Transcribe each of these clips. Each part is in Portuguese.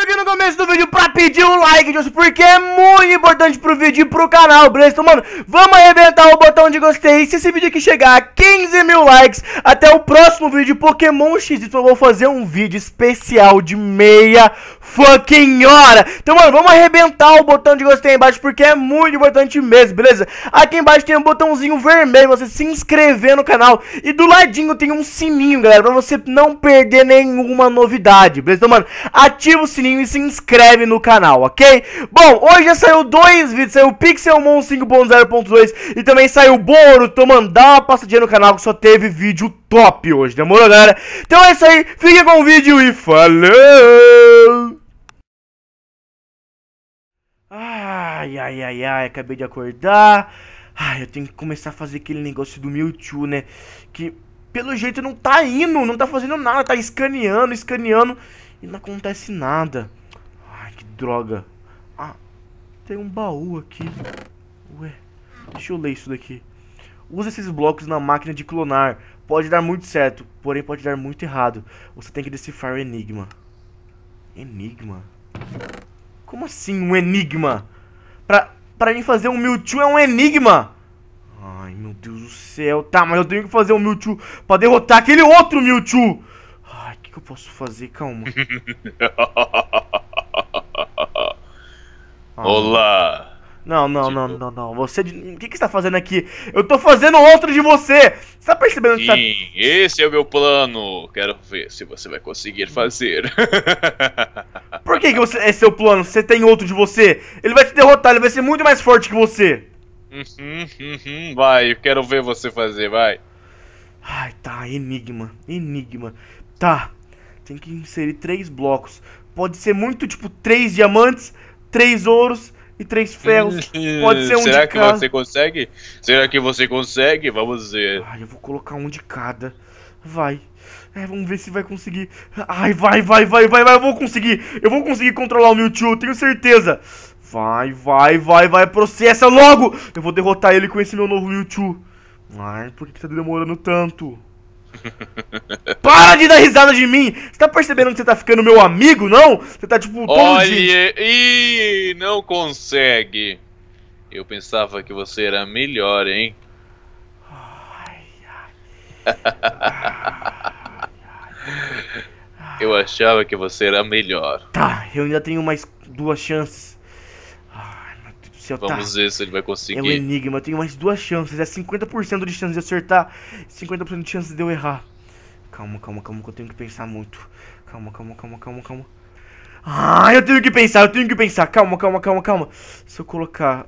aqui no começo do vídeo pra pedir um like, Deus, porque é muito importante pro vídeo e pro canal, beleza? Então, mano, vamos arrebentar o botão de gostei. Se esse vídeo aqui chegar a 15 mil likes, até o próximo vídeo de Pokémon X, então eu vou fazer um vídeo especial de meia fucking hora. Então, mano, vamos arrebentar o botão de gostei aí embaixo, porque é muito importante mesmo, beleza? Aqui embaixo tem um botãozinho vermelho, você se inscrever no canal. E do ladinho tem um sininho, galera, pra você não perder nenhuma novidade, beleza? Então, mano, ativa o sininho e se inscreve no canal, ok? Bom, hoje já saiu dois vídeos, saiu o Pixelmon 5.0.2 e também saiu o Boro, Tô então, mano, dá uma passadinha no canal que só teve vídeo top hoje, demorou, galera? Então é isso aí, fica com o vídeo e falou! Ai, ai, ai, ai, acabei de acordar. Ai, eu tenho que começar a fazer aquele negócio do Mewtwo, né? Que pelo jeito não tá indo, não tá fazendo nada, tá escaneando, escaneando e não acontece nada. Ai, que droga. Ah, tem um baú aqui. Ué, deixa eu ler isso daqui. Usa esses blocos na máquina de clonar. Pode dar muito certo, porém pode dar muito errado. Você tem que decifrar o enigma. Enigma? Como assim um enigma? Pra, pra mim fazer um Mewtwo é um enigma! Ai, meu Deus do céu. Tá, mas eu tenho que fazer um Mewtwo pra derrotar aquele outro Mewtwo! Ai, o que, que eu posso fazer? Calma. Olá! Não, não, tipo... não, não, não. Você. O que, que você tá fazendo aqui? Eu tô fazendo outro de você! Você tá percebendo Sim, que Sim, tá... esse é o meu plano. Quero ver se você vai conseguir fazer. Por que, que você, esse é seu plano? Você tem outro de você? Ele vai te derrotar, ele vai ser muito mais forte que você. Uhum, uhum, vai, eu quero ver você fazer, vai. Ai, tá, enigma, enigma. Tá, tem que inserir três blocos. Pode ser muito, tipo, três diamantes, três ouros e três ferros. Pode ser um Será de cada. Será que você consegue? Será que você consegue? Vamos ver. Ai, eu vou colocar um de cada. Vai. É, vamos ver se vai conseguir. Ai, vai, vai, vai, vai, vai. Eu vou conseguir. Eu vou conseguir controlar o Mewtwo, tenho certeza. Vai, vai, vai, vai. Processa logo. Eu vou derrotar ele com esse meu novo Mewtwo. Ai, por que, que tá demorando tanto? Para de dar risada de mim! Você tá percebendo que você tá ficando meu amigo, não? Você tá tipo todo Olha, dia... e não consegue. Eu pensava que você era melhor, hein? eu achava que você era melhor. Tá, eu ainda tenho mais duas chances. Vamos ver se ele vai conseguir. É um enigma, eu tenho mais duas chances. É 50% de chance de acertar, 50% de chance de eu errar. Calma, calma, calma, que eu tenho que pensar muito. Calma, calma, calma, calma, calma. Ah, eu tenho que pensar, eu tenho que pensar. Calma, calma, calma, calma. Se eu colocar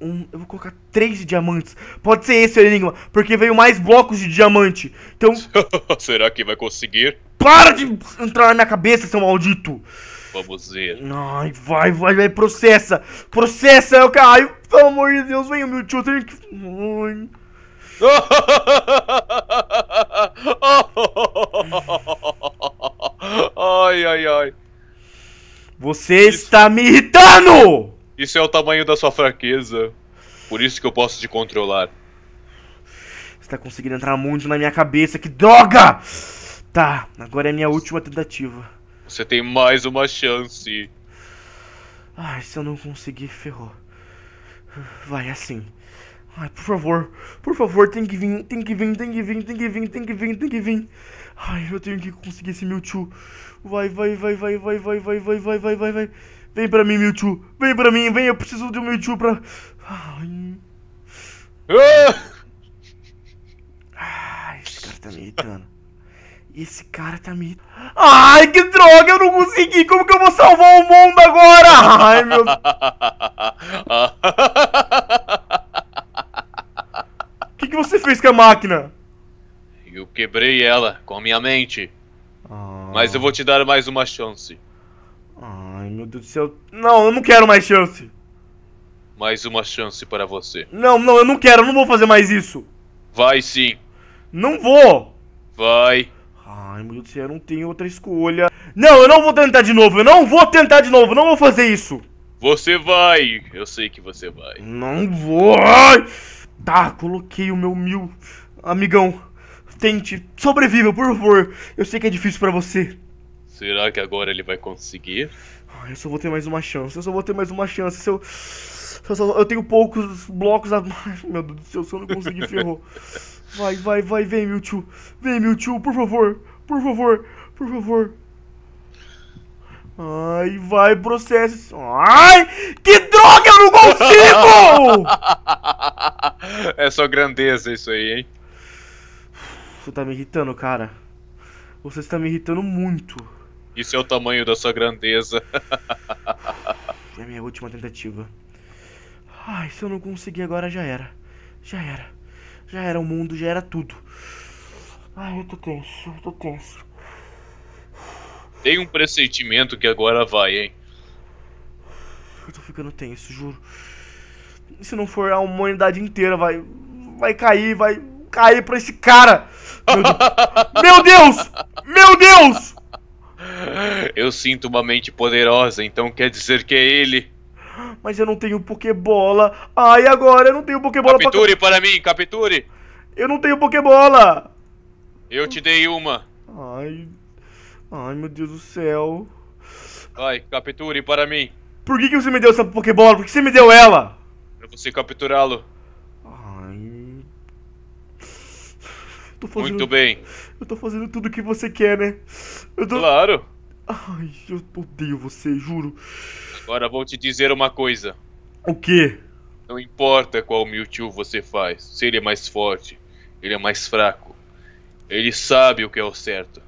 um. Eu vou colocar três diamantes. Pode ser esse o enigma, porque veio mais blocos de diamante. Então. Será que vai conseguir? Para de entrar na minha cabeça, seu maldito! Vamos ver. Ai, vai, vai, vai, processa! Processa, eu caio! Pelo amor de Deus, vem, meu tio, tem que. Ai. ai, ai, ai. Você isso. está me irritando! Isso é o tamanho da sua fraqueza. Por isso que eu posso te controlar. Você está conseguindo entrar muito na minha cabeça, que droga! Tá, agora é minha última tentativa. Você tem mais uma chance. Ai, se eu não conseguir, ferrou. Vai assim. Ai, por favor, por favor, tem que vir, tem que vir, tem que vir, tem que vir, tem que vir, tem que vir. Ai, eu tenho que conseguir esse Mewtwo. Vai, vai, vai, vai, vai, vai, vai, vai, vai, vai, vai, vai. Vem pra mim, Mewtwo. Vem pra mim, vem, eu preciso de um Mewtwo pra... Ai... Ah! Ai, esse cara tá me irritando. Esse cara tá me. Ai, que droga, eu não consegui! Como que eu vou salvar o mundo agora? Ai, meu. O que, que você fez com a máquina? Eu quebrei ela com a minha mente. Ah. Mas eu vou te dar mais uma chance. Ai, meu Deus do céu. Não, eu não quero mais chance. Mais uma chance para você. Não, não, eu não quero, eu não vou fazer mais isso. Vai sim. Não vou. Vai. Ai, meu Deus eu não tenho outra escolha. Não, eu não vou tentar de novo, eu não vou tentar de novo, não vou fazer isso. Você vai, eu sei que você vai. Não vou. Ai. Tá, coloquei o meu mil. Amigão, tente, sobreviva, por favor. Eu sei que é difícil para você. Será que agora ele vai conseguir? Eu só vou ter mais uma chance, eu só vou ter mais uma chance. Se eu. Eu, só, eu, tenho poucos blocos a mais. Meu Deus do céu, se eu não conseguir, ferrou. Vai, vai, vai, vem, Mewtwo. Vem, Mewtwo, por favor. Por favor, por favor. Ai, vai, processo. Ai, que droga, eu não consigo! é só grandeza isso aí, hein? Você tá me irritando, cara. Você está me irritando muito. Isso é o tamanho da sua grandeza. é a minha última tentativa. Ai, se eu não conseguir agora, já era. Já era. Já era o mundo, já era tudo. Ai, eu tô tenso, eu tô tenso. Tem um pressentimento que agora vai, hein? Eu tô ficando tenso, juro. Se não for a humanidade inteira, vai. Vai cair, vai cair pra esse cara! Meu Deus! Meu Deus! Eu sinto uma mente poderosa, então quer dizer que é ele. Mas eu não tenho Pokébola. Ai, agora eu não tenho Pokébola capture pra. Capture para mim, capture! Eu não tenho Pokébola! Eu te dei uma. Ai. Ai, meu Deus do céu. Vai, capture para mim. Por que, que você me deu essa Pokébola? Por que você me deu ela? Pra você capturá-lo. Ai. Fazendo... Muito bem. Eu tô fazendo tudo o que você quer, né? Tô... Claro. Ai, eu odeio você, juro. Agora vou te dizer uma coisa. O quê? Não importa qual Mewtwo você faz, se ele é mais forte, ele é mais fraco. Ele sabe o que é o certo.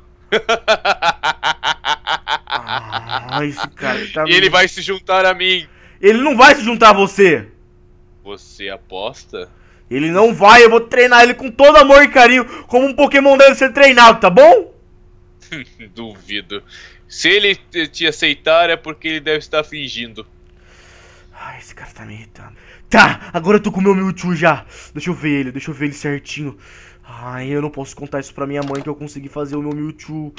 Ah, esse cara tá... E ele vai se juntar a mim. Ele não vai se juntar a você. Você aposta? Ele não vai, eu vou treinar ele com todo amor e carinho, como um Pokémon deve ser treinado, tá bom? Duvido. Se ele te aceitar é porque ele deve estar fingindo. Ai, esse cara tá me irritando. Tá, agora eu tô com o meu Mewtwo já. Deixa eu ver ele, deixa eu ver ele certinho. Ai, eu não posso contar isso pra minha mãe que eu consegui fazer o meu Mewtwo.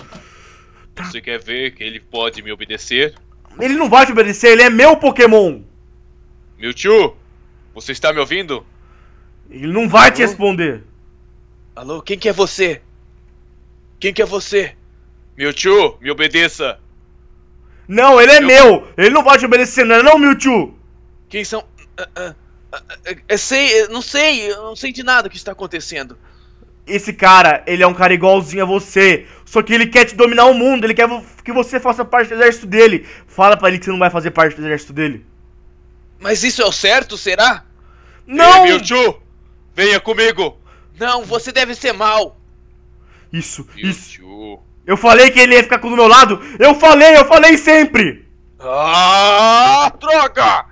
Tá. Você quer ver que ele pode me obedecer? Ele não vai te obedecer, ele é meu Pokémon! Mewtwo, você está me ouvindo? Ele não vai Alô? te responder. Alô, quem que é você? Quem que é você? Mewtwo, me obedeça! Não, ele é meu! meu. Ele não vai te obedecer, não é não, Mewtwo? Quem são... Eu ah, ah, ah, é, é, sei, eu sei, não sei, eu não sei de nada o que está acontecendo esse cara, ele é um cara igualzinho a você. Só que ele quer te dominar o mundo, ele quer que você faça parte do exército dele. Fala para ele que você não vai fazer parte do exército dele. Mas isso é o certo, será? Não! Ei, Mewtwo, venha comigo! Não, você deve ser mal! Isso, Mewtwo. isso. Eu falei que ele ia ficar do meu lado! Eu falei, eu falei sempre! Ah, droga!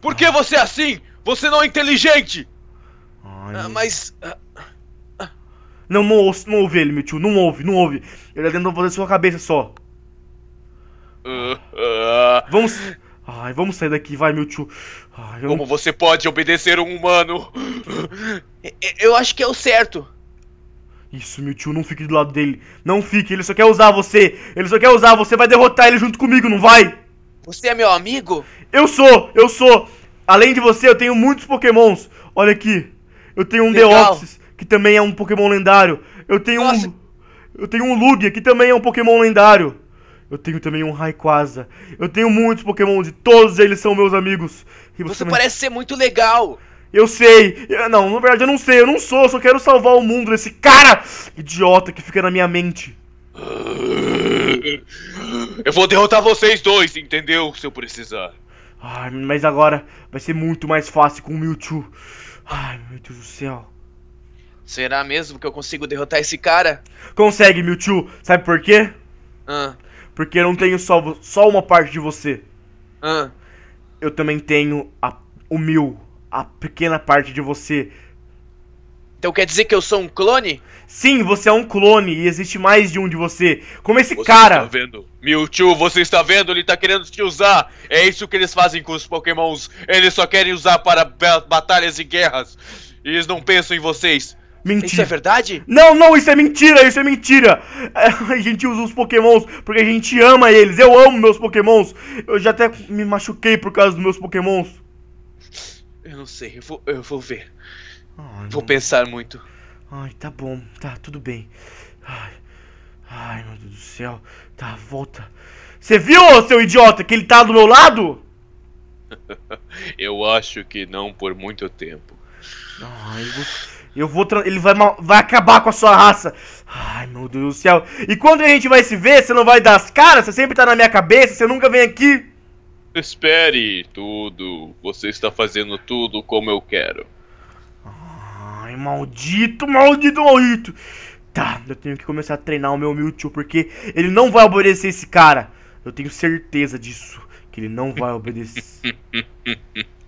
Por que você é assim? Você não é inteligente! Ah, mas. Ah, não, não, ouço, não ouve ele, meu tio. Não ouve, não ouve. Ele tá tentando fazer sua cabeça só. Uh, uh. Vamos. Ai, vamos sair daqui, vai, meu tio. Ai, Como você pode obedecer um humano? Eu acho que é o certo. Isso, meu tio, não fique do lado dele. Não fique, ele só quer usar você. Ele só quer usar você, vai derrotar ele junto comigo, não vai? Você é meu amigo? Eu sou, eu sou. Além de você, eu tenho muitos pokémons. Olha aqui. Eu tenho um Deoxys, que também é um Pokémon lendário. Eu tenho Nossa. um. Eu tenho um Lugia, que também é um Pokémon lendário. Eu tenho também um Rayquaza. Eu tenho muitos Pokémon de todos eles são meus amigos. E você, você também... parece ser muito legal. Eu sei. Eu, não, na verdade eu não sei. Eu não sou. Eu só quero salvar o mundo desse cara idiota que fica na minha mente. Eu vou derrotar vocês dois, entendeu? Se eu precisar. Ai, mas agora vai ser muito mais fácil com o Mewtwo. Ai, meu Deus do céu. Será mesmo que eu consigo derrotar esse cara? Consegue, Mewtwo. Sabe por quê? Ah. Porque eu não tenho só, só uma parte de você. Ah. Eu também tenho a, o Mew, a pequena parte de você. Então quer dizer que eu sou um clone? Sim, você é um clone e existe mais de um de você. Como esse você cara. Você está vendo? Mewtwo, você está vendo? Ele está querendo te usar. É isso que eles fazem com os pokémons. Eles só querem usar para batalhas e guerras. E eles não pensam em vocês. Mentira. Isso é verdade? Não, não, isso é mentira, isso é mentira. É, a gente usa os pokémons porque a gente ama eles. Eu amo meus pokémons. Eu já até me machuquei por causa dos meus pokémons. Eu não sei, eu vou, eu vou ver. Ai, vou não... pensar muito. Ai, tá bom, tá, tudo bem. Ai, ai, meu Deus do céu. Tá, volta. Você viu, seu idiota, que ele tá do meu lado? eu acho que não por muito tempo. Ai, você... Eu vou. Ele vai, vai acabar com a sua raça. Ai, meu Deus do céu. E quando a gente vai se ver, você não vai dar as caras? Você sempre tá na minha cabeça, você nunca vem aqui. Espere tudo. Você está fazendo tudo como eu quero. Ai, maldito, maldito, maldito. Tá, eu tenho que começar a treinar o meu Mewtwo, porque ele não vai obedecer esse cara. Eu tenho certeza disso, que ele não vai obedecer.